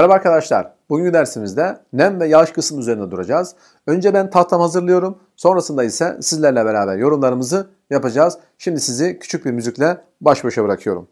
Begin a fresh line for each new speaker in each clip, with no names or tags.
Merhaba arkadaşlar. Bugünkü dersimizde nem ve yağış kısmı üzerinde duracağız. Önce ben tahtam hazırlıyorum. Sonrasında ise sizlerle beraber yorumlarımızı yapacağız. Şimdi sizi küçük bir müzikle baş başa bırakıyorum.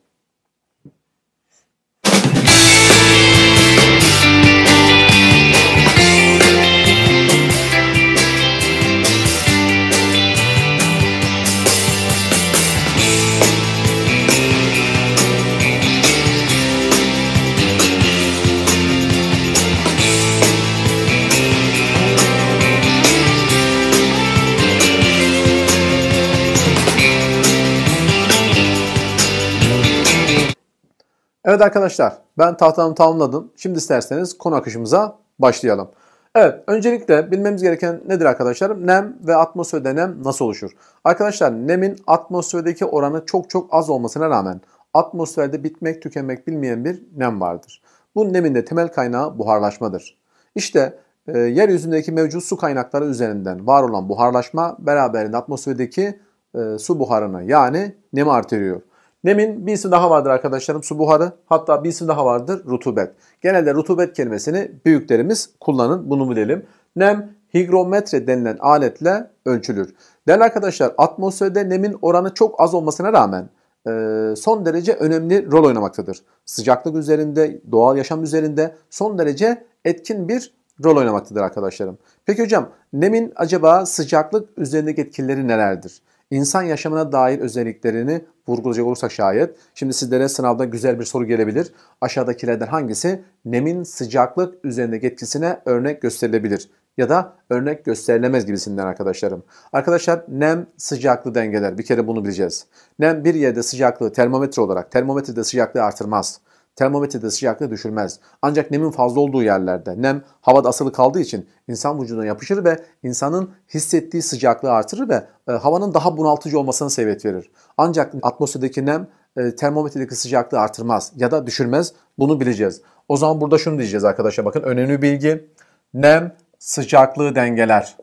Evet arkadaşlar ben tahtamı tamamladım. Şimdi isterseniz konu akışımıza başlayalım. Evet öncelikle bilmemiz gereken nedir arkadaşlar? Nem ve atmosferde nem nasıl oluşur? Arkadaşlar nemin atmosferdeki oranı çok çok az olmasına rağmen atmosferde bitmek tükenmek bilmeyen bir nem vardır. Bu nemin de temel kaynağı buharlaşmadır. İşte e, yeryüzündeki mevcut su kaynakları üzerinden var olan buharlaşma beraberinde atmosferdeki e, su buharını yani nemi artırıyor. Nemin bir isim daha vardır arkadaşlarım su buharı hatta bir isim daha vardır rutubet. Genelde rutubet kelimesini büyüklerimiz kullanın bunu bilelim. Nem higrometre denilen aletle ölçülür. Değerli arkadaşlar atmosferde nemin oranı çok az olmasına rağmen e, son derece önemli rol oynamaktadır. Sıcaklık üzerinde, doğal yaşam üzerinde son derece etkin bir rol oynamaktadır arkadaşlarım. Peki hocam nemin acaba sıcaklık üzerindeki etkileri nelerdir? insan yaşamına dair özelliklerini vurgulayacak olursak şayet, şimdi sizlere sınavda güzel bir soru gelebilir. Aşağıdakilerden hangisi nemin sıcaklık üzerindeki etkisine örnek gösterilebilir? ya da örnek gösterilemez gibisinden arkadaşlarım. Arkadaşlar nem sıcaklığı dengeler. Bir kere bunu bileceğiz. Nem bir yerde sıcaklığı termometre olarak, termometrede sıcaklığı artırmaz. Termometrede sıcaklığı düşürmez. Ancak nemin fazla olduğu yerlerde nem havada asılı kaldığı için insan vücuduna yapışır ve insanın hissettiği sıcaklığı artırır ve e, havanın daha bunaltıcı olmasına sebep verir. Ancak atmosferdeki nem e, termometredeki sıcaklığı artırmaz ya da düşürmez. Bunu bileceğiz. O zaman burada şunu diyeceğiz arkadaşlar bakın önemli bilgi. Nem sıcaklığı dengeler.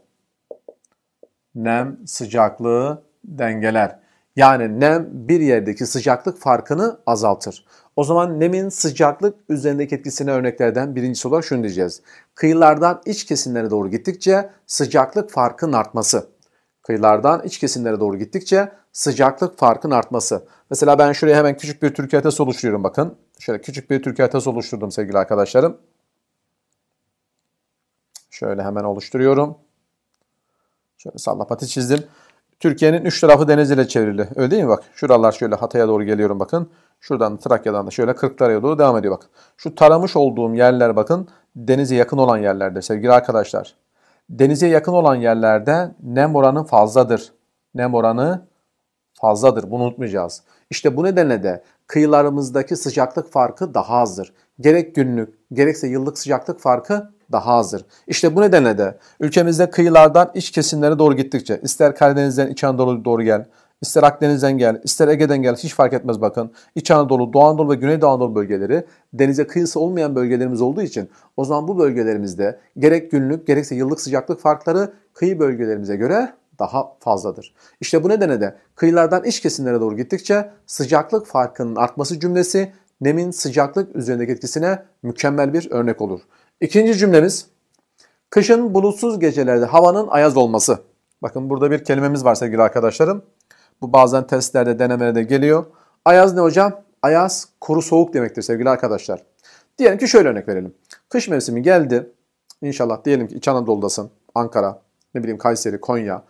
Nem sıcaklığı dengeler. Yani nem bir yerdeki sıcaklık farkını azaltır. O zaman nemin sıcaklık üzerindeki etkisine örneklerden birincisi olarak şunu diyeceğiz. Kıyılardan iç kesimlere doğru gittikçe sıcaklık farkın artması. Kıyılardan iç kesimlere doğru gittikçe sıcaklık farkın artması. Mesela ben şuraya hemen küçük bir Türkiye haritası oluşturuyorum bakın. Şöyle küçük bir Türkiye haritası oluşturdum sevgili arkadaşlarım. Şöyle hemen oluşturuyorum. Şöyle sallapati çizdim. Türkiye'nin üç tarafı deniz ile çevrili. Öyle değil mi bak? Şuralar şöyle Hatay'a doğru geliyorum bakın. Şuradan Trakya'dan da şöyle Kırklareli'ye doğru devam ediyor bak. Şu taramış olduğum yerler bakın denize yakın olan yerlerde sevgili arkadaşlar. Denize yakın olan yerlerde nem oranı fazladır. Nem oranı fazladır. Bunu unutmayacağız. İşte bu nedenle de kıyılarımızdaki sıcaklık farkı daha azdır. Gerek günlük gerekse yıllık sıcaklık farkı daha azdır. İşte bu nedenle de ülkemizde kıyılardan iç kesimlere doğru gittikçe ister Karadeniz'den İç Anadolu'ya doğru gel, ister Akdeniz'den gel, ister Ege'den gel hiç fark etmez bakın. İç Anadolu, Doğu Anadolu ve Güneydoğu Anadolu bölgeleri denize kıyısı olmayan bölgelerimiz olduğu için o zaman bu bölgelerimizde gerek günlük gerekse yıllık sıcaklık farkları kıyı bölgelerimize göre daha fazladır. İşte bu nedenle de kıyılardan iç kesimlere doğru gittikçe sıcaklık farkının artması cümlesi nemin sıcaklık üzerindeki etkisine mükemmel bir örnek olur. İkinci cümlemiz kışın bulutsuz gecelerde havanın ayaz olması. Bakın burada bir kelimemiz var sevgili arkadaşlarım. Bu bazen testlerde, denemelerde geliyor. Ayaz ne hocam? Ayaz kuru soğuk demektir sevgili arkadaşlar. Diyelim ki şöyle örnek verelim. Kış mevsimi geldi. İnşallah diyelim ki İç Anadolu'dasın. Ankara, ne bileyim Kayseri, Konya.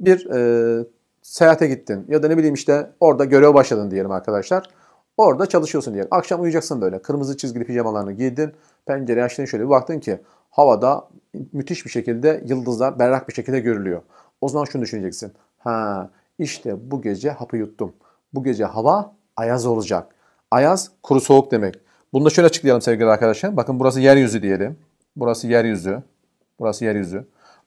Bir e, seyahate gittin ya da ne bileyim işte orada görev başladın diyelim arkadaşlar. Orada çalışıyorsun diyelim. Akşam uyuyacaksın böyle. Kırmızı çizgili pijamalarını giydin. Pencereye açtın şöyle bir baktın ki havada müthiş bir şekilde yıldızlar berrak bir şekilde görülüyor. O zaman şunu düşüneceksin. Ha işte bu gece hapı yuttum. Bu gece hava ayaz olacak. Ayaz kuru soğuk demek. Bunu da şöyle açıklayalım sevgili arkadaşlar. Bakın burası yeryüzü diyelim. Burası yeryüzü. Burası yeryüzü.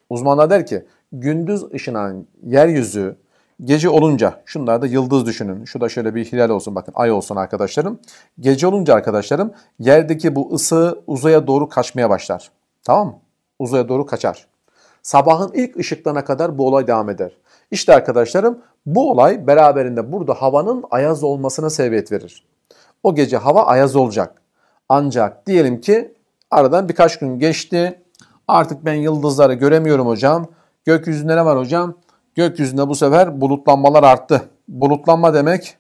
Uzmanlar der ki gündüz ışınan yeryüzü Gece olunca, şunlarda yıldız düşünün. Şu şöyle bir hilal olsun bakın, ay olsun arkadaşlarım. Gece olunca arkadaşlarım yerdeki bu ısı uzaya doğru kaçmaya başlar. Tamam mı? Uzaya doğru kaçar. Sabahın ilk ışıklarına kadar bu olay devam eder. İşte arkadaşlarım bu olay beraberinde burada havanın ayaz olmasına sebebiyet verir. O gece hava ayaz olacak. Ancak diyelim ki aradan birkaç gün geçti. Artık ben yıldızları göremiyorum hocam. Gökyüzünde ne var hocam? Gökyüzünde bu sefer bulutlanmalar arttı. Bulutlanma demek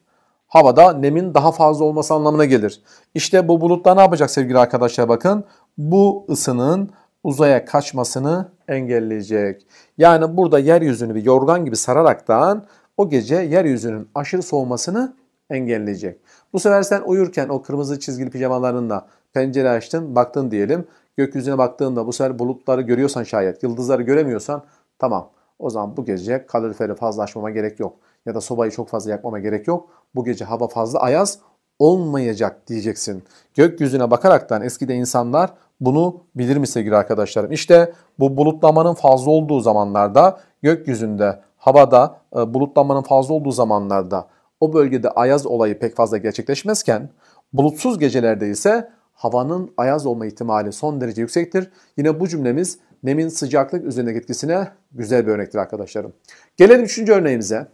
havada nemin daha fazla olması anlamına gelir. İşte bu bulutlar ne yapacak sevgili arkadaşlar bakın. Bu ısının uzaya kaçmasını engelleyecek. Yani burada yeryüzünü bir yorgan gibi sararaktan o gece yeryüzünün aşırı soğumasını engelleyecek. Bu sefer sen uyurken o kırmızı çizgili pijamalarınla pencere açtın, baktın diyelim. Gökyüzüne baktığında bu sefer bulutları görüyorsan şayet, yıldızları göremiyorsan tamam o zaman bu gece kaloriferi fazla açmama gerek yok. Ya da sobayı çok fazla yakmama gerek yok. Bu gece hava fazla ayaz olmayacak diyeceksin. Gökyüzüne bakaraktan eskide insanlar bunu bilir mi sevgili arkadaşlarım? İşte bu bulutlamanın fazla olduğu zamanlarda gökyüzünde, havada e, bulutlanmanın fazla olduğu zamanlarda o bölgede ayaz olayı pek fazla gerçekleşmezken bulutsuz gecelerde ise havanın ayaz olma ihtimali son derece yüksektir. Yine bu cümlemiz nemin sıcaklık üzerindeki etkisine güzel bir örnektir arkadaşlarım. Gelelim üçüncü örneğimize.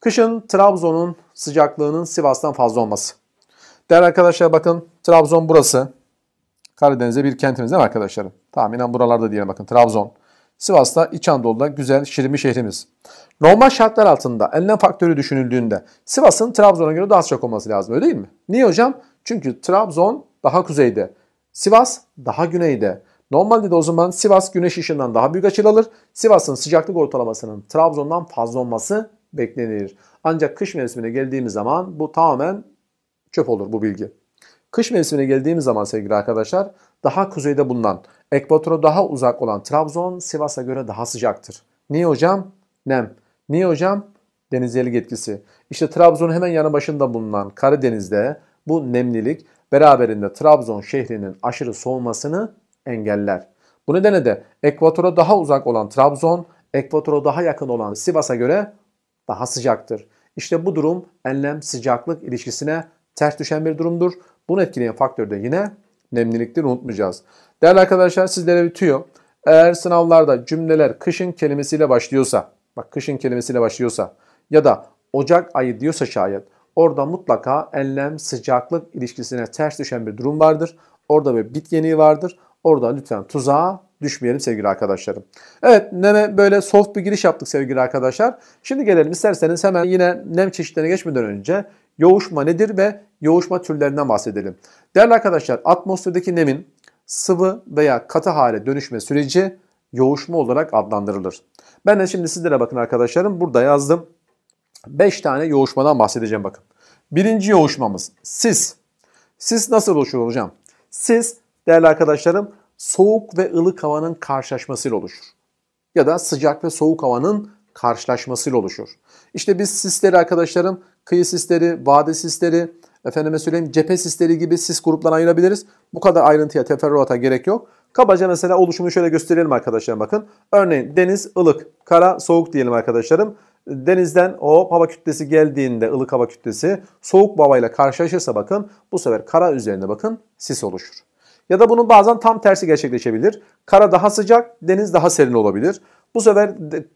Kışın Trabzon'un sıcaklığının Sivas'tan fazla olması. Değerli arkadaşlar bakın Trabzon burası. Karadeniz'e bir kentimiz değil mi arkadaşlarım? Tahminen buralarda diyelim bakın Trabzon. Sivas'ta İç Anadolu'da güzel şirin bir şehrimiz. Normal şartlar altında enlem faktörü düşünüldüğünde Sivas'ın Trabzon'a göre daha sıcak olması lazım öyle değil mi? Niye hocam? Çünkü Trabzon daha kuzeyde. Sivas daha güneyde. Normalde de o zaman Sivas güneş ışığından daha büyük açılı alır. Sivas'ın sıcaklık ortalamasının Trabzon'dan fazla olması beklenir. Ancak kış mevsimine geldiğimiz zaman bu tamamen çöp olur bu bilgi. Kış mevsimine geldiğimiz zaman sevgili arkadaşlar daha kuzeyde bulunan, ekvatora daha uzak olan Trabzon Sivas'a göre daha sıcaktır. Niye hocam? Nem. Niye hocam? Denizyelik etkisi. İşte Trabzon'un hemen yanı başında bulunan Karadeniz'de bu nemlilik beraberinde Trabzon şehrinin aşırı soğumasını engeller. Bu nedenle de ekvatora daha uzak olan Trabzon, ekvatora daha yakın olan Sivas'a göre daha sıcaktır. İşte bu durum enlem sıcaklık ilişkisine ters düşen bir durumdur. Bunu etkileyen faktör de yine nemliliktir unutmayacağız. Değerli arkadaşlar sizlere bir tüyo. Eğer sınavlarda cümleler kışın kelimesiyle başlıyorsa, bak kışın kelimesiyle başlıyorsa ya da Ocak ayı diyorsa şayet orada mutlaka enlem sıcaklık ilişkisine ters düşen bir durum vardır. Orada bir bit yeniği vardır. Orada lütfen tuzağa düşmeyelim sevgili arkadaşlarım. Evet NEM'e böyle soft bir giriş yaptık sevgili arkadaşlar. Şimdi gelelim isterseniz hemen yine NEM çeşitlerine geçmeden önce yoğuşma nedir ve yoğuşma türlerinden bahsedelim. Değerli arkadaşlar atmosferdeki NEM'in sıvı veya katı hale dönüşme süreci yoğuşma olarak adlandırılır. Ben de şimdi sizlere bakın arkadaşlarım burada yazdım. 5 tane yoğuşmadan bahsedeceğim bakın. Birinci yoğuşmamız sis. Sis nasıl oluşur hocam? Sis değerli arkadaşlarım soğuk ve ılık havanın karşılaşmasıyla oluşur. Ya da sıcak ve soğuk havanın karşılaşmasıyla oluşur. İşte biz sisleri arkadaşlarım kıyı sisleri, vadi sisleri, efendime söyleyeyim cephe sisleri gibi sis gruplarına ayırabiliriz. Bu kadar ayrıntıya, teferruata gerek yok. Kabaca mesela oluşumu şöyle gösterelim arkadaşlar bakın. Örneğin deniz ılık, kara soğuk diyelim arkadaşlarım. Denizden o hava kütlesi geldiğinde ılık hava kütlesi soğuk havayla karşılaşırsa bakın bu sefer kara üzerinde bakın sis oluşur. Ya da bunun bazen tam tersi gerçekleşebilir. Kara daha sıcak, deniz daha serin olabilir. Bu sefer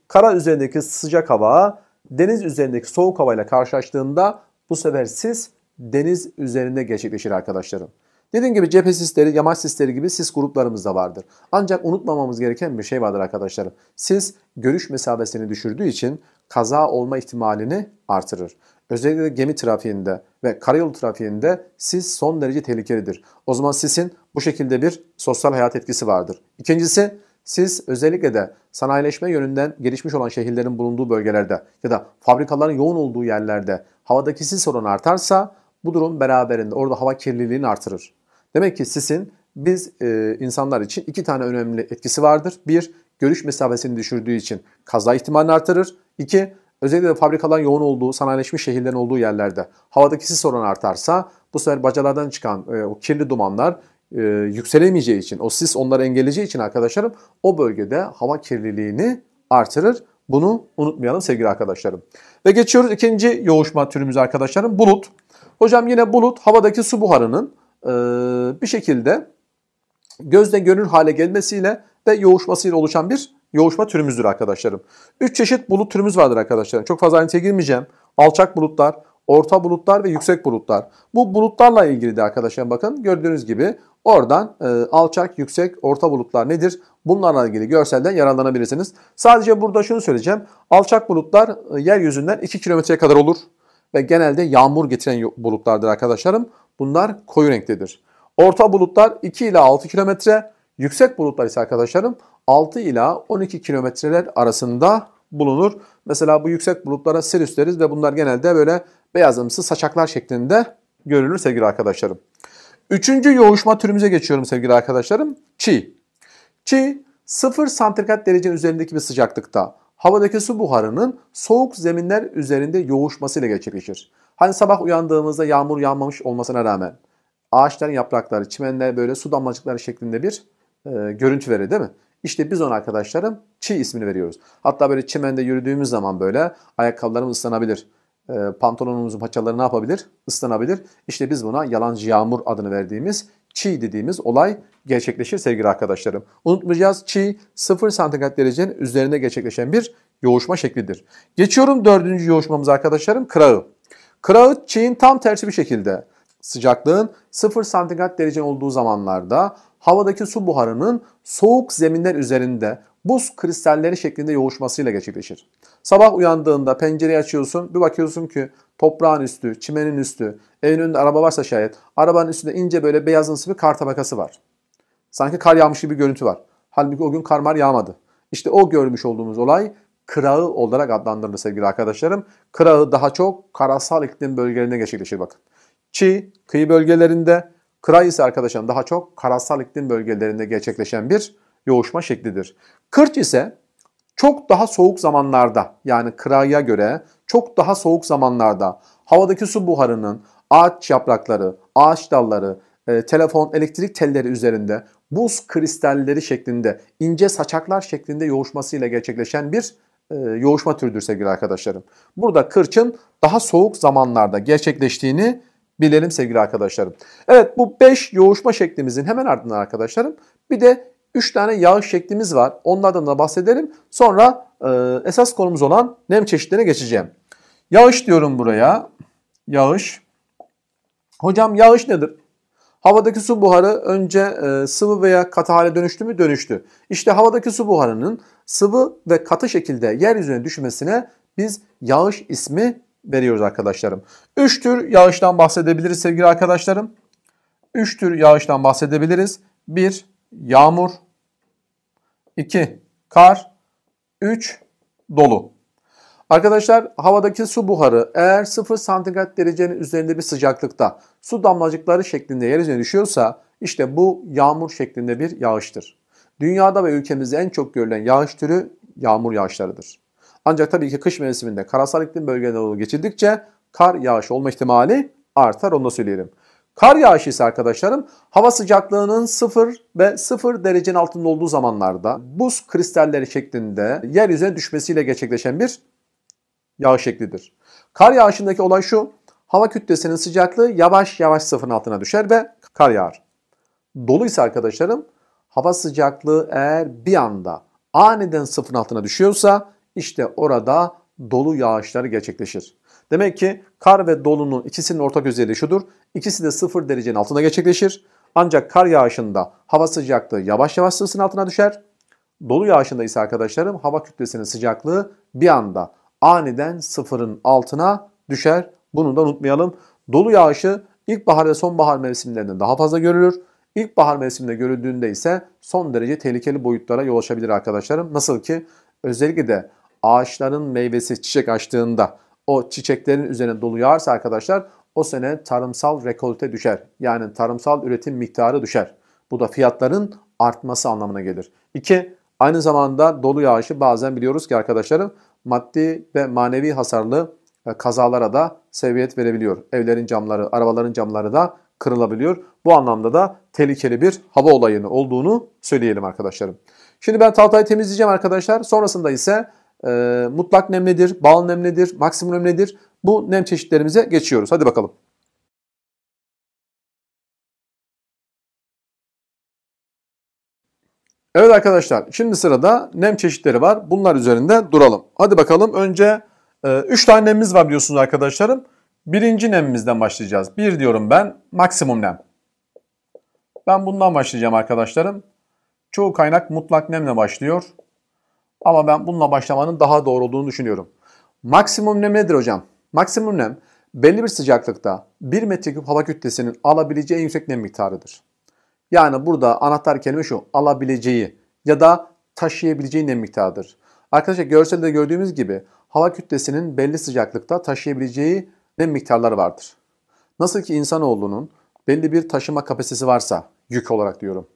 kara üzerindeki sıcak hava deniz üzerindeki soğuk havayla karşılaştığında bu sefer sis deniz üzerinde gerçekleşir arkadaşlarım. Dediğim gibi cephe sisleri, yamaç sisleri gibi sis gruplarımız da vardır. Ancak unutmamamız gereken bir şey vardır arkadaşlarım. Sis görüş mesafesini düşürdüğü için kaza olma ihtimalini artırır. Özellikle gemi trafiğinde ve karayolu trafiğinde sis son derece tehlikelidir. O zaman sisin bu şekilde bir sosyal hayat etkisi vardır. İkincisi siz özellikle de sanayileşme yönünden gelişmiş olan şehirlerin bulunduğu bölgelerde ya da fabrikaların yoğun olduğu yerlerde havadaki sis oranı artarsa bu durum beraberinde orada hava kirliliğini artırır. Demek ki sisin biz e, insanlar için iki tane önemli etkisi vardır. Bir, görüş mesafesini düşürdüğü için kaza ihtimalini artırır. İki, özellikle de fabrikaların yoğun olduğu, sanayileşmiş şehirlerin olduğu yerlerde havadaki sis oranı artarsa bu sefer bacalardan çıkan e, o kirli dumanlar e, yükselemeyeceği için, o sis onları engelleyeceği için arkadaşlarım o bölgede hava kirliliğini artırır. Bunu unutmayalım sevgili arkadaşlarım. Ve geçiyoruz ikinci yoğuşma türümüz arkadaşlarım bulut. Hocam yine bulut havadaki su buharının e, bir şekilde gözle görünür hale gelmesiyle ve yoğuşmasıyla oluşan bir yoğuşma türümüzdür arkadaşlarım. Üç çeşit bulut türümüz vardır arkadaşlarım. Çok fazla ayrıntıya girmeyeceğim. Alçak bulutlar, orta bulutlar ve yüksek bulutlar. Bu bulutlarla ilgili de arkadaşlarım, bakın gördüğünüz gibi Oradan e, alçak, yüksek, orta bulutlar nedir? Bunlarla ilgili görselden yararlanabilirsiniz. Sadece burada şunu söyleyeceğim. Alçak bulutlar e, yeryüzünden 2 kilometreye kadar olur. Ve genelde yağmur getiren bulutlardır arkadaşlarım. Bunlar koyu renktedir. Orta bulutlar 2 ila 6 kilometre. Yüksek bulutlar ise arkadaşlarım 6 ila 12 kilometreler arasında bulunur. Mesela bu yüksek bulutlara sirüs deriz ve bunlar genelde böyle beyazımsı saçaklar şeklinde görülür sevgili arkadaşlarım. Üçüncü yoğuşma türümüze geçiyorum sevgili arkadaşlarım. Çi. Çi 0 santigrat derecenin üzerindeki bir sıcaklıkta havadaki su buharının soğuk zeminler üzerinde yoğuşmasıyla gerçekleşir. Hani sabah uyandığımızda yağmur yağmamış olmasına rağmen ağaçların yaprakları, çimenler böyle su damlacıkları şeklinde bir e, görüntü verir değil mi? İşte biz ona arkadaşlarım çi ismini veriyoruz. Hatta böyle çimende yürüdüğümüz zaman böyle ayakkabılarımız ıslanabilir. E, pantolonumuzun paçaları ne yapabilir? Islanabilir. İşte biz buna yalancı yağmur adını verdiğimiz çiğ dediğimiz olay gerçekleşir sevgili arkadaşlarım. Unutmayacağız çiğ 0 santigrat derecenin üzerinde gerçekleşen bir yoğuşma şeklidir. Geçiyorum dördüncü yoğuşmamız arkadaşlarım kırağı. Kırağı çiğin tam tersi bir şekilde sıcaklığın 0 santigrat derecenin olduğu zamanlarda havadaki su buharının soğuk zeminler üzerinde buz kristalleri şeklinde yoğuşmasıyla gerçekleşir. Sabah uyandığında pencereyi açıyorsun bir bakıyorsun ki toprağın üstü, çimenin üstü, evin önünde araba varsa şayet arabanın üstünde ince böyle beyazımsı bir kar tabakası var. Sanki kar yağmış gibi bir görüntü var. Halbuki o gün karmar yağmadı. İşte o görmüş olduğumuz olay kırağı olarak adlandırılır sevgili arkadaşlarım. Kırağı daha çok karasal iklim bölgelerinde gerçekleşir bakın. Çi, kıyı bölgelerinde, kırağı ise arkadaşlarım daha çok karasal iklim bölgelerinde gerçekleşen bir yoğuşma şeklidir. Kırç ise çok daha soğuk zamanlarda yani kıraya göre çok daha soğuk zamanlarda havadaki su buharının ağaç yaprakları, ağaç dalları, e, telefon, elektrik telleri üzerinde buz kristalleri şeklinde, ince saçaklar şeklinde yoğuşmasıyla gerçekleşen bir e, yoğuşma türüdür sevgili arkadaşlarım. Burada kırçın daha soğuk zamanlarda gerçekleştiğini bilelim sevgili arkadaşlarım. Evet bu 5 yoğuşma şeklimizin hemen ardından arkadaşlarım bir de 3 tane yağış şeklimiz var. Onlardan da bahsedelim. Sonra e, esas konumuz olan nem çeşitlerine geçeceğim. Yağış diyorum buraya. Yağış. Hocam yağış nedir? Havadaki su buharı önce e, sıvı veya katı hale dönüştü mü? Dönüştü. İşte havadaki su buharının sıvı ve katı şekilde yeryüzüne düşmesine biz yağış ismi veriyoruz arkadaşlarım. Üç tür yağıştan bahsedebiliriz sevgili arkadaşlarım. Üç tür yağıştan bahsedebiliriz. Bir, yağmur. 2. Kar. 3. Dolu. Arkadaşlar havadaki su buharı eğer 0 santigrat derecenin üzerinde bir sıcaklıkta su damlacıkları şeklinde yeryüzüne düşüyorsa işte bu yağmur şeklinde bir yağıştır. Dünyada ve ülkemizde en çok görülen yağış türü yağmur yağışlarıdır. Ancak tabii ki kış mevsiminde karasal iklim bölgelerine doğru geçildikçe kar yağışı olma ihtimali artar onu da söyleyelim. Kar yağışı ise arkadaşlarım hava sıcaklığının 0 ve 0 derecenin altında olduğu zamanlarda buz kristalleri şeklinde yeryüzüne düşmesiyle gerçekleşen bir yağış şeklidir. Kar yağışındaki olay şu, hava kütlesinin sıcaklığı yavaş yavaş sıfırın altına düşer ve kar yağar. Dolu ise arkadaşlarım hava sıcaklığı eğer bir anda aniden sıfırın altına düşüyorsa işte orada dolu yağışları gerçekleşir. Demek ki kar ve dolunun ikisinin ortak özelliği şudur. İkisi de sıfır derecenin altında gerçekleşir. Ancak kar yağışında hava sıcaklığı yavaş yavaş sıfırın altına düşer. Dolu yağışında ise arkadaşlarım hava kütlesinin sıcaklığı bir anda aniden sıfırın altına düşer. Bunu da unutmayalım. Dolu yağışı ilkbahar ve sonbahar mevsimlerinde daha fazla görülür. İlkbahar mevsiminde görüldüğünde ise son derece tehlikeli boyutlara yol açabilir arkadaşlarım. Nasıl ki özellikle de ağaçların meyvesi çiçek açtığında o çiçeklerin üzerine dolu yağarsa arkadaşlar o sene tarımsal rekolte düşer. Yani tarımsal üretim miktarı düşer. Bu da fiyatların artması anlamına gelir. 2. Aynı zamanda dolu yağışı bazen biliyoruz ki arkadaşlarım maddi ve manevi hasarlı e, kazalara da seviyet verebiliyor. Evlerin camları, arabaların camları da kırılabiliyor. Bu anlamda da tehlikeli bir hava olayını olduğunu söyleyelim arkadaşlarım. Şimdi ben tahtayı temizleyeceğim arkadaşlar. Sonrasında ise e, mutlak nem nedir, bal nem nedir, maksimum nem nedir? Bu nem çeşitlerimize geçiyoruz. Hadi bakalım. Evet arkadaşlar şimdi sırada nem çeşitleri var. Bunlar üzerinde duralım. Hadi bakalım önce 3 e, tane nemimiz var biliyorsunuz arkadaşlarım. Birinci nemimizden başlayacağız. Bir diyorum ben maksimum nem. Ben bundan başlayacağım arkadaşlarım. Çoğu kaynak mutlak nemle başlıyor. Ama ben bununla başlamanın daha doğru olduğunu düşünüyorum. Maksimum nem nedir hocam? Maksimum nem belli bir sıcaklıkta 1 metreküp hava kütlesinin alabileceği en yüksek nem miktarıdır. Yani burada anahtar kelime şu alabileceği ya da taşıyabileceği nem miktarıdır. Arkadaşlar görselde gördüğümüz gibi hava kütlesinin belli sıcaklıkta taşıyabileceği nem miktarları vardır. Nasıl ki insanoğlunun belli bir taşıma kapasitesi varsa yük olarak diyorum.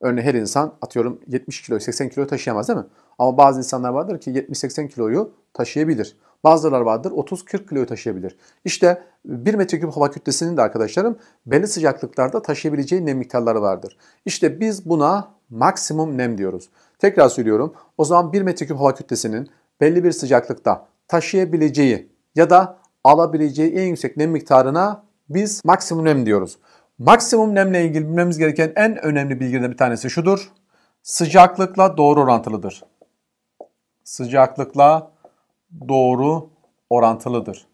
Örneğin her insan atıyorum 70 kilo 80 kilo taşıyamaz değil mi? Ama bazı insanlar vardır ki 70-80 kiloyu taşıyabilir. Bazıları vardır 30-40 kiloyu taşıyabilir. İşte 1 metreküp hava kütlesinin de arkadaşlarım belli sıcaklıklarda taşıyabileceği nem miktarları vardır. İşte biz buna maksimum nem diyoruz. Tekrar söylüyorum. O zaman 1 metreküp hava kütlesinin belli bir sıcaklıkta taşıyabileceği ya da alabileceği en yüksek nem miktarına biz maksimum nem diyoruz. Maksimum nemle ilgili bilmemiz gereken en önemli bilgilerden bir tanesi şudur. Sıcaklıkla doğru orantılıdır sıcaklıkla doğru orantılıdır.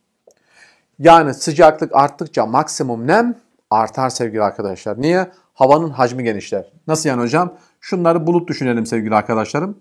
Yani sıcaklık arttıkça maksimum nem artar sevgili arkadaşlar. Niye? Havanın hacmi genişler. Nasıl yani hocam? Şunları bulut düşünelim sevgili arkadaşlarım.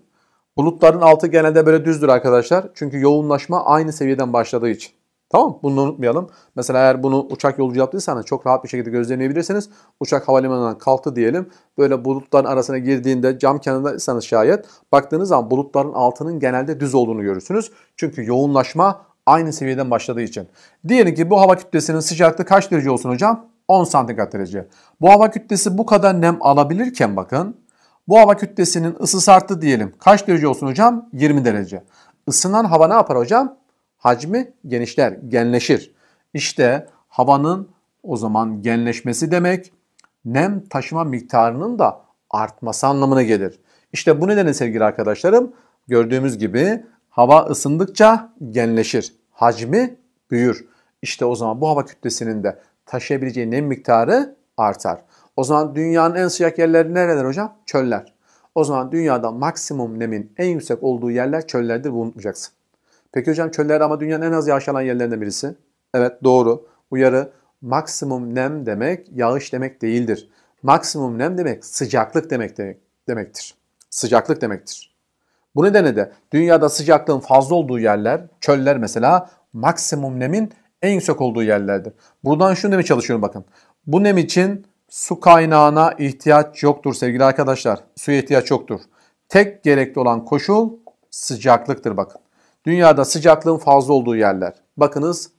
Bulutların altı genelde böyle düzdür arkadaşlar. Çünkü yoğunlaşma aynı seviyeden başladığı için. Tamam bunu unutmayalım. Mesela eğer bunu uçak yolcu yaptıysanız çok rahat bir şekilde gözlemleyebilirsiniz. Uçak havalimanından kalktı diyelim. Böyle bulutların arasına girdiğinde cam kenarındaysanız şayet baktığınız zaman bulutların altının genelde düz olduğunu görürsünüz. Çünkü yoğunlaşma aynı seviyeden başladığı için. Diyelim ki bu hava kütlesinin sıcaklığı kaç derece olsun hocam? 10 santigrat derece. Bu hava kütlesi bu kadar nem alabilirken bakın bu hava kütlesinin ısısı arttı diyelim. Kaç derece olsun hocam? 20 derece. Isınan hava ne yapar hocam? hacmi genişler, genleşir. İşte havanın o zaman genleşmesi demek nem taşıma miktarının da artması anlamına gelir. İşte bu nedenle sevgili arkadaşlarım gördüğümüz gibi hava ısındıkça genleşir. Hacmi büyür. İşte o zaman bu hava kütlesinin de taşıyabileceği nem miktarı artar. O zaman dünyanın en sıcak yerleri nereler hocam? Çöller. O zaman dünyada maksimum nemin en yüksek olduğu yerler çöllerde Bunu Peki hocam çöller ama dünyanın en az yağış alan yerlerinden birisi. Evet doğru. Uyarı maksimum nem demek yağış demek değildir. Maksimum nem demek sıcaklık demek, demektir. Sıcaklık demektir. Bu nedenle de dünyada sıcaklığın fazla olduğu yerler, çöller mesela maksimum nemin en yüksek olduğu yerlerdir. Buradan şu nemi çalışıyorum bakın. Bu nem için su kaynağına ihtiyaç yoktur sevgili arkadaşlar. Suya ihtiyaç yoktur. Tek gerekli olan koşul sıcaklıktır bakın. Dünyada sıcaklığın fazla olduğu yerler. Bakınız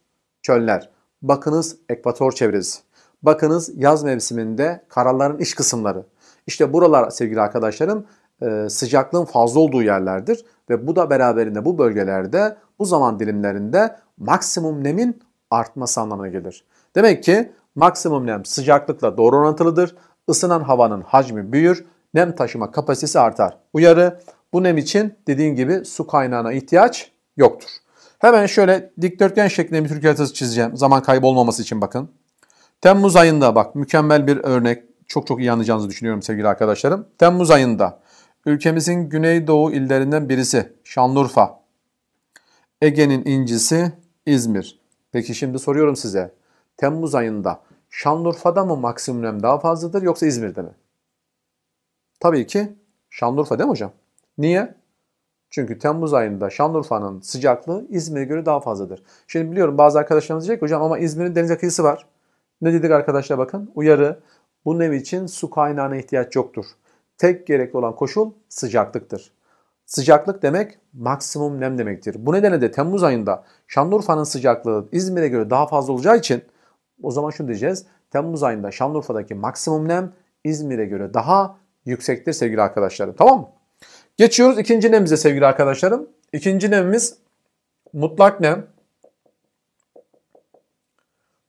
çöller. Bakınız ekvator çevresi. Bakınız yaz mevsiminde karaların iç kısımları. İşte buralar sevgili arkadaşlarım e, sıcaklığın fazla olduğu yerlerdir. Ve bu da beraberinde bu bölgelerde bu zaman dilimlerinde maksimum nemin artması anlamına gelir. Demek ki maksimum nem sıcaklıkla doğru orantılıdır. Isınan havanın hacmi büyür, nem taşıma kapasitesi artar. Uyarı bu nem için dediğim gibi su kaynağına ihtiyaç yoktur. Hemen şöyle dikdörtgen şeklinde bir Türkiye haritası çizeceğim. Zaman kaybolmaması için bakın. Temmuz ayında bak mükemmel bir örnek. Çok çok iyi anlayacağınızı düşünüyorum sevgili arkadaşlarım. Temmuz ayında ülkemizin güneydoğu illerinden birisi Şanlıurfa. Ege'nin incisi İzmir. Peki şimdi soruyorum size. Temmuz ayında Şanlıurfa'da mı maksimum daha fazladır yoksa İzmir'de mi? Tabii ki Şanlıurfa değil mi hocam? Niye? Çünkü Temmuz ayında Şanlıurfa'nın sıcaklığı İzmir'e göre daha fazladır. Şimdi biliyorum bazı arkadaşlarımız diyecek hocam ama İzmir'in deniz kıyısı var. Ne dedik arkadaşlar bakın uyarı. Bu evi için su kaynağına ihtiyaç yoktur. Tek gerekli olan koşul sıcaklıktır. Sıcaklık demek maksimum nem demektir. Bu nedenle de Temmuz ayında Şanlıurfa'nın sıcaklığı İzmir'e göre daha fazla olacağı için o zaman şunu diyeceğiz. Temmuz ayında Şanlıurfa'daki maksimum nem İzmir'e göre daha yüksektir sevgili arkadaşlarım. Tamam mı? Geçiyoruz ikinci nemize sevgili arkadaşlarım. İkinci nemimiz mutlak nem.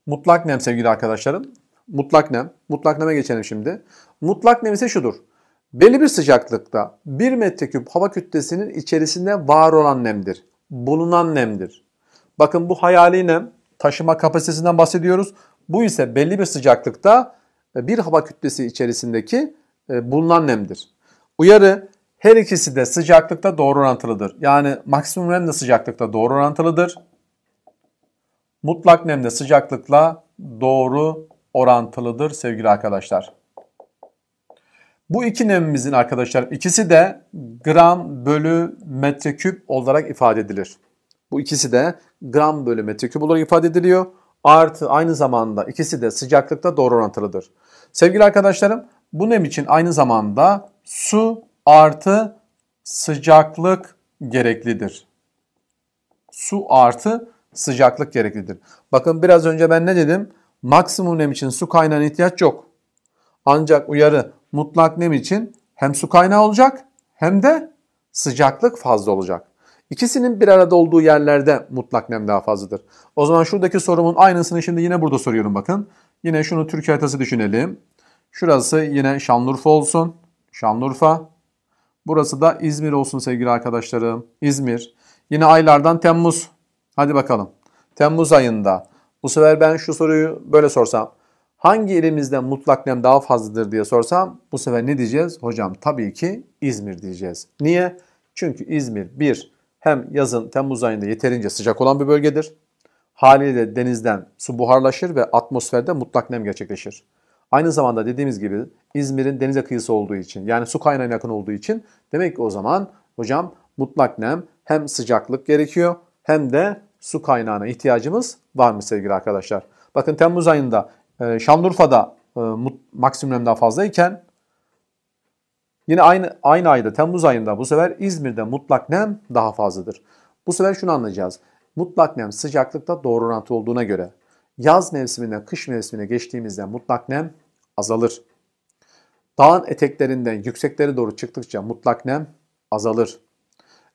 Mutlak nem sevgili arkadaşlarım. Mutlak nem. Mutlak neme geçelim şimdi. Mutlak nem ise şudur. Belli bir sıcaklıkta 1 metreküp hava kütlesinin içerisinde var olan nemdir. Bulunan nemdir. Bakın bu hayali nem taşıma kapasitesinden bahsediyoruz. Bu ise belli bir sıcaklıkta bir hava kütlesi içerisindeki e, bulunan nemdir. Uyarı her ikisi de sıcaklıkta doğru orantılıdır. Yani maksimum nem de sıcaklıkta doğru orantılıdır. Mutlak nem de sıcaklıkla doğru orantılıdır sevgili arkadaşlar. Bu iki nemimizin arkadaşlar ikisi de gram bölü metreküp olarak ifade edilir. Bu ikisi de gram bölü metreküp olarak ifade ediliyor. Artı aynı zamanda ikisi de sıcaklıkta doğru orantılıdır. Sevgili arkadaşlarım bu nem için aynı zamanda su artı sıcaklık gereklidir. Su artı sıcaklık gereklidir. Bakın biraz önce ben ne dedim? Maksimum nem için su kaynağına ihtiyaç yok. Ancak uyarı mutlak nem için hem su kaynağı olacak hem de sıcaklık fazla olacak. İkisinin bir arada olduğu yerlerde mutlak nem daha fazladır. O zaman şuradaki sorumun aynısını şimdi yine burada soruyorum bakın. Yine şunu Türkiye haritası düşünelim. Şurası yine Şanlıurfa olsun. Şanlıurfa. Burası da İzmir olsun sevgili arkadaşlarım. İzmir. Yine aylardan Temmuz. Hadi bakalım. Temmuz ayında. Bu sefer ben şu soruyu böyle sorsam. Hangi ilimizde mutlak nem daha fazladır diye sorsam bu sefer ne diyeceğiz? Hocam tabii ki İzmir diyeceğiz. Niye? Çünkü İzmir bir hem yazın Temmuz ayında yeterince sıcak olan bir bölgedir. Haliyle denizden su buharlaşır ve atmosferde mutlak nem gerçekleşir. Aynı zamanda dediğimiz gibi İzmir'in denize kıyısı olduğu için yani su kaynağına yakın olduğu için demek ki o zaman hocam mutlak nem hem sıcaklık gerekiyor hem de su kaynağına ihtiyacımız var mı sevgili arkadaşlar? Bakın Temmuz ayında e, Şanlıurfa'da e, maksimum nem daha fazla yine aynı aynı ayda Temmuz ayında bu sefer İzmir'de mutlak nem daha fazladır. Bu sefer şunu anlayacağız. Mutlak nem sıcaklıkta doğru orantı olduğuna göre Yaz mevsiminden kış mevsimine geçtiğimizde mutlak nem azalır. Dağın eteklerinden yükseklere doğru çıktıkça mutlak nem azalır.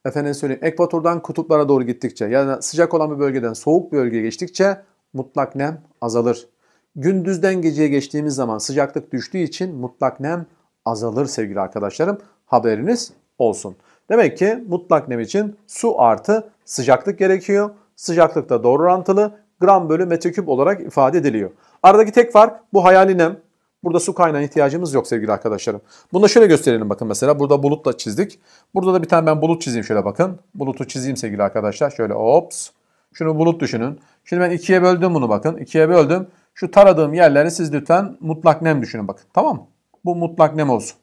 Efendim söyleyeyim ekvatordan kutuplara doğru gittikçe ya da sıcak olan bir bölgeden soğuk bir bölgeye geçtikçe mutlak nem azalır. Gündüzden geceye geçtiğimiz zaman sıcaklık düştüğü için mutlak nem azalır sevgili arkadaşlarım. Haberiniz olsun. Demek ki mutlak nem için su artı sıcaklık gerekiyor. Sıcaklık da doğru orantılı gram bölü metreküp olarak ifade ediliyor. Aradaki tek fark bu hayali nem. Burada su kaynağına ihtiyacımız yok sevgili arkadaşlarım. Bunu da şöyle gösterelim bakın mesela. Burada bulutla çizdik. Burada da bir tane ben bulut çizeyim şöyle bakın. Bulutu çizeyim sevgili arkadaşlar. Şöyle ops. Şunu bulut düşünün. Şimdi ben ikiye böldüm bunu bakın. İkiye böldüm. Şu taradığım yerleri siz lütfen mutlak nem düşünün bakın. Tamam mı? Bu mutlak nem olsun.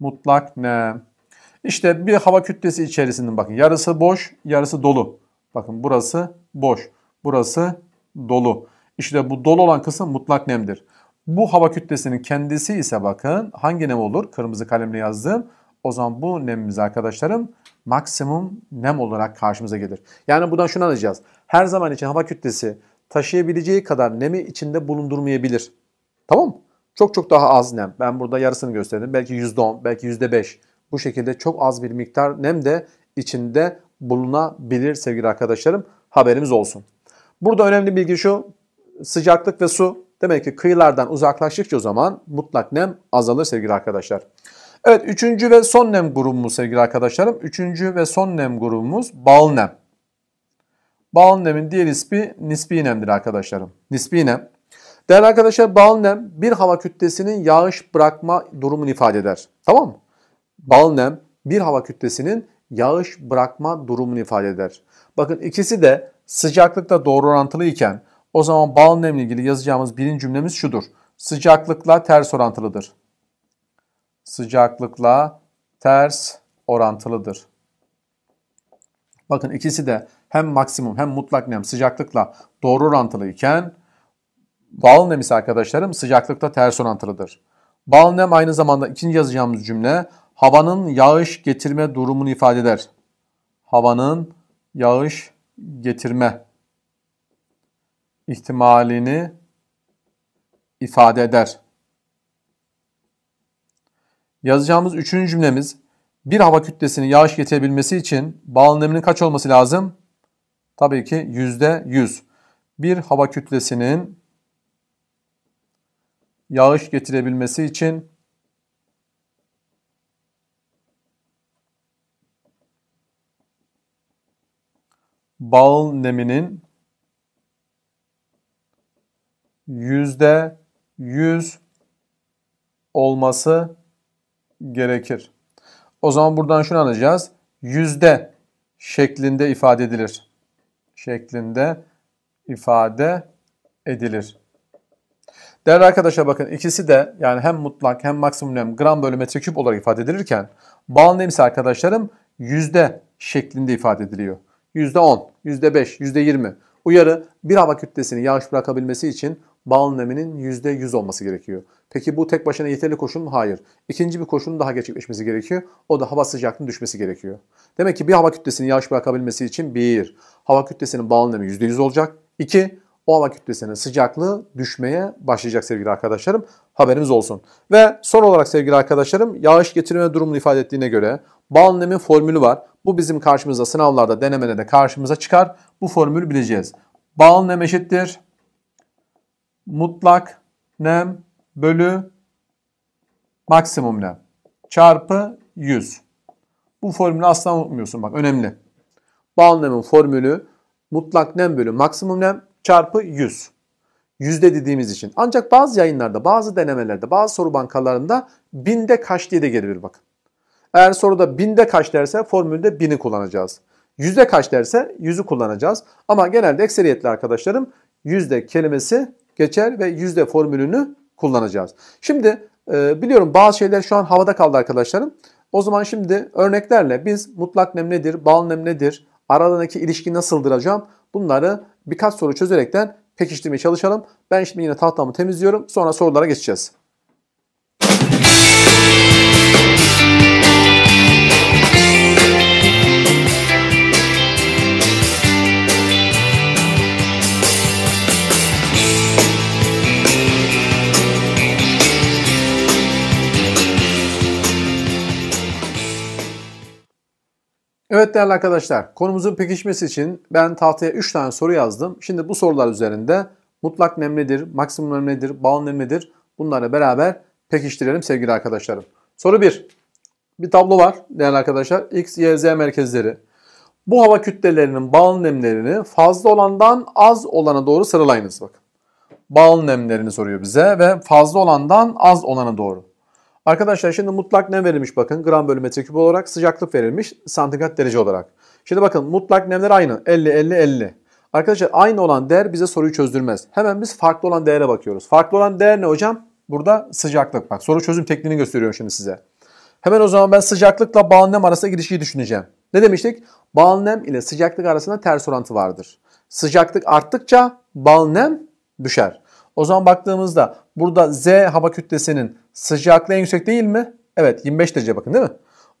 Mutlak nem. İşte bir hava kütlesi içerisinde bakın. Yarısı boş, yarısı dolu. Bakın burası boş burası dolu. İşte bu dolu olan kısım mutlak nemdir. Bu hava kütlesinin kendisi ise bakın hangi nem olur? Kırmızı kalemle yazdım. O zaman bu nemimiz arkadaşlarım maksimum nem olarak karşımıza gelir. Yani buradan şunu alacağız. Her zaman için hava kütlesi taşıyabileceği kadar nemi içinde bulundurmayabilir. Tamam mı? Çok çok daha az nem. Ben burada yarısını gösterdim. Belki %10, belki %5. Bu şekilde çok az bir miktar nem de içinde bulunabilir sevgili arkadaşlarım. Haberimiz olsun. Burada önemli bilgi şu. Sıcaklık ve su. Demek ki kıyılardan uzaklaştıkça o zaman mutlak nem azalır sevgili arkadaşlar. Evet üçüncü ve son nem grubumuz sevgili arkadaşlarım. Üçüncü ve son nem grubumuz bal nem. Bal nemin diğer ismi nispi nemdir arkadaşlarım. Nispi nem. Değerli arkadaşlar bal nem bir hava kütlesinin yağış bırakma durumunu ifade eder. Tamam mı? Bal nem bir hava kütlesinin yağış bırakma durumunu ifade eder. Bakın ikisi de sıcaklıkla doğru orantılı iken o zaman bağlı nemle ilgili yazacağımız birinci cümlemiz şudur. Sıcaklıkla ters orantılıdır. Sıcaklıkla ters orantılıdır. Bakın ikisi de hem maksimum hem mutlak nem sıcaklıkla doğru orantılı iken bağlı nem ise arkadaşlarım sıcaklıkla ters orantılıdır. Bağlı nem aynı zamanda ikinci yazacağımız cümle havanın yağış getirme durumunu ifade eder. Havanın yağış getirme ihtimalini ifade eder. Yazacağımız üçüncü cümlemiz bir hava kütlesinin yağış getirebilmesi için bağlı neminin kaç olması lazım? Tabii ki yüzde yüz. Bir hava kütlesinin yağış getirebilmesi için bal neminin yüzde yüz olması gerekir. O zaman buradan şunu anlayacağız. Yüzde şeklinde ifade edilir. Şeklinde ifade edilir. Değerli arkadaşlar bakın ikisi de yani hem mutlak hem maksimum nem gram bölü metreküp olarak ifade edilirken bal nem ise arkadaşlarım yüzde şeklinde ifade ediliyor. Yüzde on. %5, %20. Uyarı bir hava kütlesini yağış bırakabilmesi için bağlı neminin %100 olması gerekiyor. Peki bu tek başına yeterli koşul mu? Hayır. İkinci bir koşulun daha gerçekleşmesi gerekiyor. O da hava sıcaklığının düşmesi gerekiyor. Demek ki bir hava kütlesinin yağış bırakabilmesi için bir, hava kütlesinin bağlı nemi %100 olacak. 2 ova kütlesinin sıcaklığı düşmeye başlayacak sevgili arkadaşlarım. Haberimiz olsun. Ve son olarak sevgili arkadaşlarım yağış getirme durumunu ifade ettiğine göre bal nemi formülü var. Bu bizim karşımıza sınavlarda denemelerde karşımıza çıkar. Bu formülü bileceğiz. Bal nem eşittir. Mutlak nem bölü maksimum nem çarpı 100. Bu formülü asla unutmuyorsun bak önemli. Bal nemin formülü mutlak nem bölü maksimum nem çarpı 100. Yüzde dediğimiz için. Ancak bazı yayınlarda, bazı denemelerde, bazı soru bankalarında binde kaç diye de gelir. bakın. Eğer soruda binde kaç derse formülde bini kullanacağız. Yüzde kaç derse yüzü kullanacağız. Ama genelde ekseriyetli arkadaşlarım yüzde kelimesi geçer ve yüzde formülünü kullanacağız. Şimdi e, biliyorum bazı şeyler şu an havada kaldı arkadaşlarım. O zaman şimdi örneklerle biz mutlak nem nedir, bal nem nedir, aralarındaki ilişki nasıldır hocam bunları birkaç soru çözerekten pekiştirmeye çalışalım. Ben şimdi yine tahtamı temizliyorum. Sonra sorulara geçeceğiz. Evet değerli arkadaşlar, konumuzun pekişmesi için ben tahtaya 3 tane soru yazdım. Şimdi bu sorular üzerinde mutlak nem nedir, maksimum nem nedir, bağlı nem nedir bunlarla beraber pekiştirelim sevgili arkadaşlarım. Soru 1. Bir tablo var değerli arkadaşlar. X, Y, Z merkezleri. Bu hava kütlelerinin bağlı nemlerini fazla olandan az olana doğru sıralayınız. Bakın. Bağlı nemlerini soruyor bize ve fazla olandan az olana doğru. Arkadaşlar şimdi mutlak nem verilmiş bakın. Gram bölü metre küp olarak sıcaklık verilmiş santigrat derece olarak. Şimdi bakın mutlak nemler aynı. 50, 50, 50. Arkadaşlar aynı olan değer bize soruyu çözdürmez. Hemen biz farklı olan değere bakıyoruz. Farklı olan değer ne hocam? Burada sıcaklık. Bak soru çözüm tekniğini gösteriyorum şimdi size. Hemen o zaman ben sıcaklıkla bağlı nem arasında ilişkiyi düşüneceğim. Ne demiştik? Bağlı nem ile sıcaklık arasında ters orantı vardır. Sıcaklık arttıkça bağlı nem düşer. O zaman baktığımızda burada Z hava kütlesinin sıcaklığı en yüksek değil mi? Evet 25 derece bakın değil mi?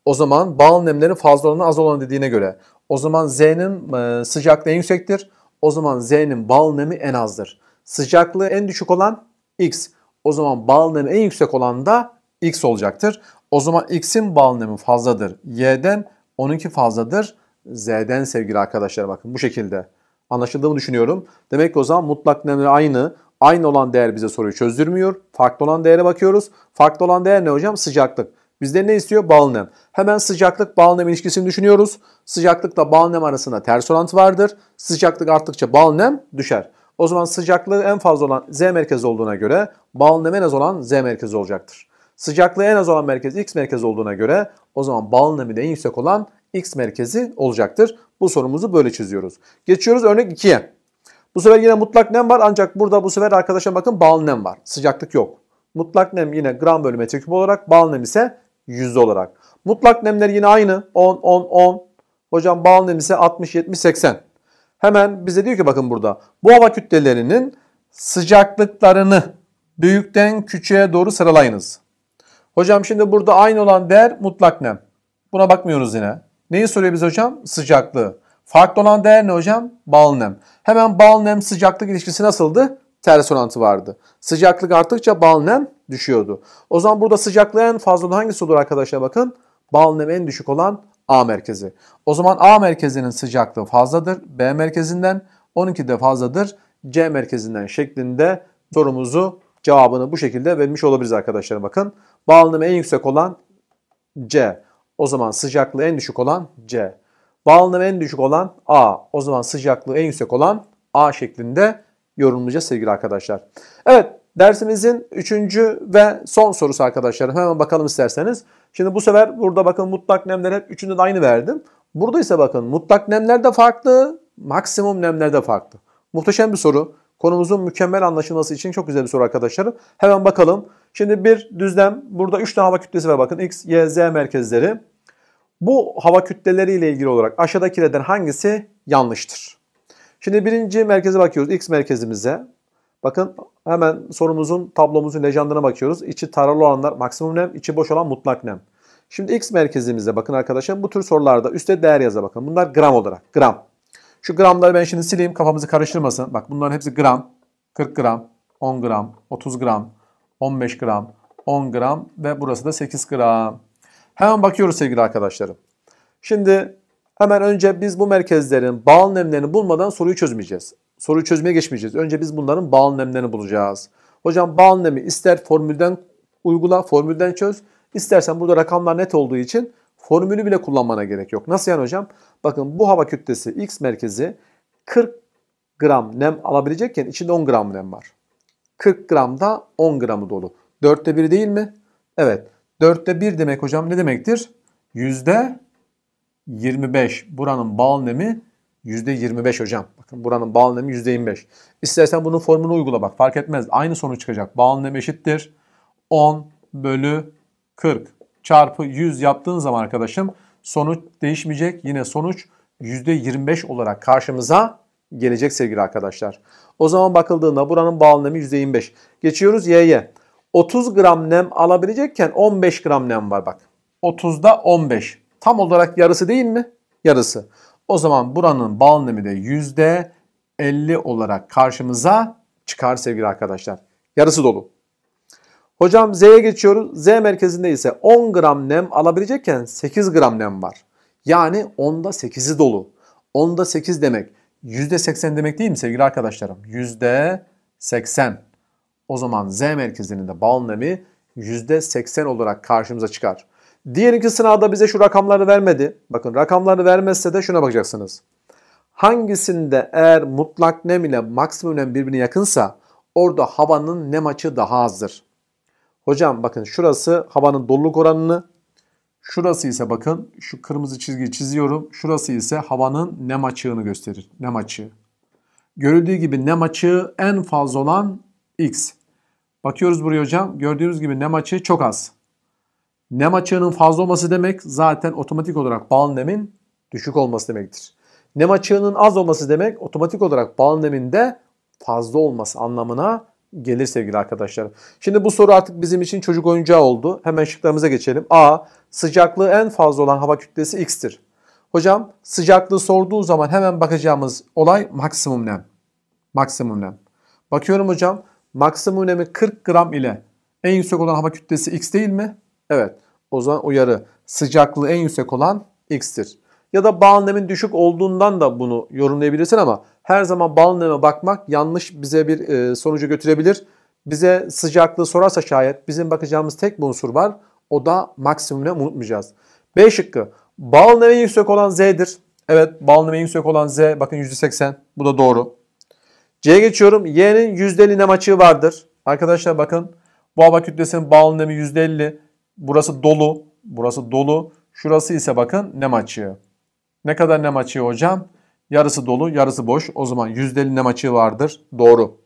O zaman bal nemlerin fazla olanı az olanı dediğine göre o zaman Z'nin e, sıcaklığı en yüksektir. O zaman Z'nin bal nemi en azdır. Sıcaklığı en düşük olan X. O zaman bal nemi en yüksek olan da X olacaktır. O zaman X'in bal nemi fazladır. Y'den onunki fazladır. Z'den sevgili arkadaşlar bakın bu şekilde. Anlaşıldığımı düşünüyorum. Demek ki o zaman mutlak nemler aynı. Aynı olan değer bize soruyu çözdürmüyor. Farklı olan değere bakıyoruz. Farklı olan değer ne hocam? Sıcaklık. Bizden ne istiyor? Bağlı nem. Hemen sıcaklık bağlı nem ilişkisini düşünüyoruz. Sıcaklıkla bağlı nem arasında ters orantı vardır. Sıcaklık arttıkça bağlı nem düşer. O zaman sıcaklığı en fazla olan Z merkezi olduğuna göre bağlı nem en az olan Z merkezi olacaktır. Sıcaklığı en az olan merkez X merkezi olduğuna göre o zaman bağlı nemi de en yüksek olan X merkezi olacaktır. Bu sorumuzu böyle çiziyoruz. Geçiyoruz örnek 2'ye. Bu sefer yine mutlak nem var ancak burada bu sefer arkadaşlar bakın bağlı nem var. Sıcaklık yok. Mutlak nem yine gram bölü metreküp olarak bağlı nem ise yüzde olarak. Mutlak nemler yine aynı 10 10 10. Hocam bağlı nem ise 60 70 80. Hemen bize diyor ki bakın burada bu hava kütlelerinin sıcaklıklarını büyükten küçüğe doğru sıralayınız. Hocam şimdi burada aynı olan değer mutlak nem. Buna bakmıyoruz yine. Neyi soruyor bize hocam? Sıcaklığı. Farklı olan değer ne hocam? Bal nem. Hemen bal nem sıcaklık ilişkisi nasıldı? Ters orantı vardı. Sıcaklık arttıkça bal nem düşüyordu. O zaman burada sıcaklığın en fazla olan hangisi olur arkadaşlar bakın. Bal nem en düşük olan A merkezi. O zaman A merkezinin sıcaklığı fazladır B merkezinden. 12 de fazladır C merkezinden şeklinde sorumuzu cevabını bu şekilde vermiş olabiliriz arkadaşlar bakın. Bağlanımı en yüksek olan C. O zaman sıcaklığı en düşük olan C. Bağlanımı en düşük olan A. O zaman sıcaklığı en yüksek olan A şeklinde yorumlayacağız sevgili arkadaşlar. Evet dersimizin üçüncü ve son sorusu arkadaşlar. Hemen bakalım isterseniz. Şimdi bu sefer burada bakın mutlak nemler hep üçünde de aynı verdim. Burada ise bakın mutlak nemler de farklı, maksimum nemler de farklı. Muhteşem bir soru. Konumuzun mükemmel anlaşılması için çok güzel bir soru arkadaşlarım. Hemen bakalım. Şimdi bir düzlem. Burada 3 tane hava kütlesi var bakın. X, Y, Z merkezleri. Bu hava kütleleriyle ilgili olarak aşağıdakilerden hangisi yanlıştır? Şimdi birinci merkeze bakıyoruz. X merkezimize. Bakın hemen sorumuzun tablomuzun lejandına bakıyoruz. İçi taralı olanlar maksimum nem, içi boş olan mutlak nem. Şimdi X merkezimize bakın arkadaşlar bu tür sorularda üstte değer yaza bakın. Bunlar gram olarak. Gram. Şu gramları ben şimdi sileyim kafamızı karıştırmasın. Bak bunların hepsi gram. 40 gram, 10 gram, 30 gram, 15 gram, 10 gram ve burası da 8 gram. Hemen bakıyoruz sevgili arkadaşlarım. Şimdi hemen önce biz bu merkezlerin bağıl nemlerini bulmadan soruyu çözmeyeceğiz. Soruyu çözmeye geçmeyeceğiz. Önce biz bunların bağıl nemlerini bulacağız. Hocam bağıl nemi ister formülden uygula, formülden çöz. İstersen burada rakamlar net olduğu için formülü bile kullanmana gerek yok. Nasıl yani hocam? Bakın bu hava kütlesi X merkezi 40 gram nem alabilecekken içinde 10 gram nem var. 40 gram da 10 gramı dolu. Dörtte 1 değil mi? Evet. 4'te 1 demek hocam ne demektir? Yüzde 25. Buranın bal nemi yüzde 25 hocam. Bakın buranın bal nemi yüzde 25. İstersen bunun formunu uygula bak fark etmez. Aynı sonuç çıkacak. Bal nemi eşittir. 10 bölü 40 çarpı 100 yaptığın zaman arkadaşım sonuç değişmeyecek. Yine sonuç yüzde %25 olarak karşımıza gelecek sevgili arkadaşlar. O zaman bakıldığında buranın bağlanımı %25. Geçiyoruz Y'ye. 30 gram nem alabilecekken 15 gram nem var bak. 30'da 15. Tam olarak yarısı değil mi? Yarısı. O zaman buranın bal nemi de %50 olarak karşımıza çıkar sevgili arkadaşlar. Yarısı dolu. Hocam Z'ye geçiyoruz. Z merkezinde ise 10 gram nem alabilecekken 8 gram nem var. Yani 10'da 8'i dolu. 10'da 8 demek %80 demek değil mi sevgili arkadaşlarım? %80. O zaman Z merkezinin de bal nemi %80 olarak karşımıza çıkar. Diyelim ki sınavda bize şu rakamları vermedi. Bakın rakamları vermezse de şuna bakacaksınız. Hangisinde eğer mutlak nem ile maksimum nem birbirine yakınsa orada havanın nem açı daha azdır. Hocam bakın şurası havanın doluluk oranını. Şurası ise bakın şu kırmızı çizgiyi çiziyorum. Şurası ise havanın nem açığını gösterir. Nem açığı. Görüldüğü gibi nem açığı en fazla olan x. Bakıyoruz buraya hocam. Gördüğünüz gibi nem açığı çok az. Nem açığının fazla olması demek zaten otomatik olarak bal nemin düşük olması demektir. Nem açığının az olması demek otomatik olarak bal nemin de fazla olması anlamına gelir sevgili arkadaşlar. Şimdi bu soru artık bizim için çocuk oyuncağı oldu. Hemen şıklarımıza geçelim. A. Sıcaklığı en fazla olan hava kütlesi x'tir. Hocam sıcaklığı sorduğu zaman hemen bakacağımız olay maksimum nem. Maksimum nem. Bakıyorum hocam maksimum önemi 40 gram ile en yüksek olan hava kütlesi x değil mi? Evet. O zaman uyarı sıcaklığı en yüksek olan x'tir. Ya da bağ nemin düşük olduğundan da bunu yorumlayabilirsin ama her zaman bağ neme bakmak yanlış bize bir e, sonuca götürebilir. Bize sıcaklığı sorarsa şayet bizim bakacağımız tek bir unsur var. O da maksimumunu unutmayacağız. B şıkkı. Bağ annemi yüksek olan z'dir. Evet bağ annemi yüksek olan z bakın %80 bu da doğru. C'ye geçiyorum. Y'nin %50 nem açığı vardır. Arkadaşlar bakın bu hava kütlesinin bağlı nemi %50. Burası dolu. Burası dolu. Şurası ise bakın nem açığı. Ne kadar nem açığı hocam? Yarısı dolu, yarısı boş. O zaman %50 nem açığı vardır. Doğru.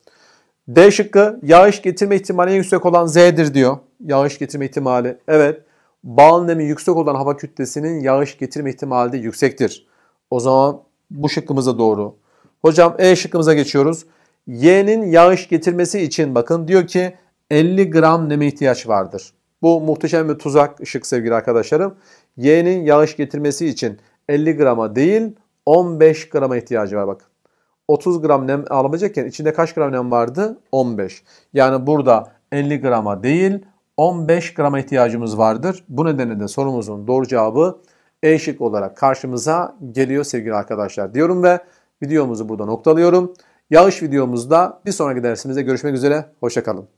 D şıkkı yağış getirme ihtimali en yüksek olan Z'dir diyor. Yağış getirme ihtimali. Evet. Bağlı nemi yüksek olan hava kütlesinin yağış getirme ihtimali de yüksektir. O zaman bu şıkkımız da doğru. Hocam E şıkkımıza geçiyoruz. Y'nin yağış getirmesi için bakın diyor ki 50 gram neme ihtiyaç vardır. Bu muhteşem bir tuzak ışık sevgili arkadaşlarım. Y'nin yağış getirmesi için 50 grama değil 15 grama ihtiyacı var bakın. 30 gram nem alabilecekken içinde kaç gram nem vardı? 15. Yani burada 50 grama değil 15 grama ihtiyacımız vardır. Bu nedenle de sorumuzun doğru cevabı E şık olarak karşımıza geliyor sevgili arkadaşlar diyorum ve Videomuzu burada noktalıyorum. Yağış videomuzda bir sonraki dersimizde görüşmek üzere. Hoşçakalın.